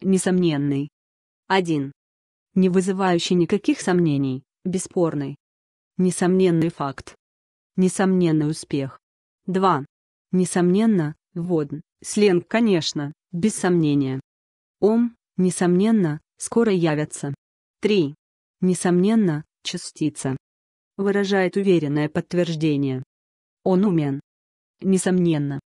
Несомненный. 1. Не вызывающий никаких сомнений, бесспорный. Несомненный факт. Несомненный успех. 2. Несомненно, вводн, сленг, конечно, без сомнения. Ом, несомненно, скоро явятся. 3. Несомненно, частица. Выражает уверенное подтверждение. Он умен. Несомненно.